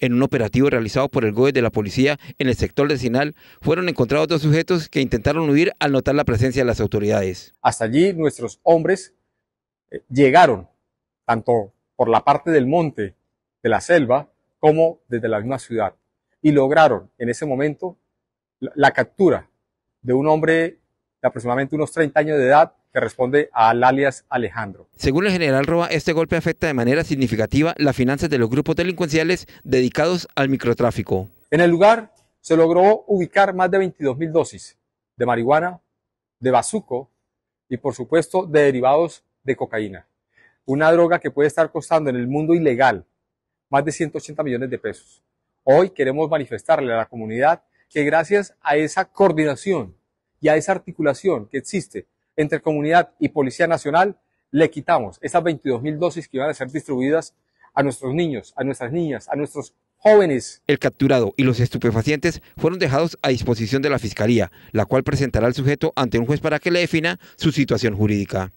en un operativo realizado por el GOE de la policía en el sector Sinal fueron encontrados dos sujetos que intentaron huir al notar la presencia de las autoridades. Hasta allí nuestros hombres eh, llegaron, tanto por la parte del monte, de la selva, como desde la misma ciudad, y lograron en ese momento la captura de un hombre de aproximadamente unos 30 años de edad, que responde al alias Alejandro. Según el general Roa, este golpe afecta de manera significativa las finanzas de los grupos delincuenciales dedicados al microtráfico. En el lugar se logró ubicar más de 22 mil dosis de marihuana, de bazuco y por supuesto de derivados de cocaína. Una droga que puede estar costando en el mundo ilegal más de 180 millones de pesos. Hoy queremos manifestarle a la comunidad que gracias a esa coordinación y a esa articulación que existe entre comunidad y Policía Nacional, le quitamos esas 22 mil dosis que iban a ser distribuidas a nuestros niños, a nuestras niñas, a nuestros jóvenes. El capturado y los estupefacientes fueron dejados a disposición de la Fiscalía, la cual presentará al sujeto ante un juez para que le defina su situación jurídica.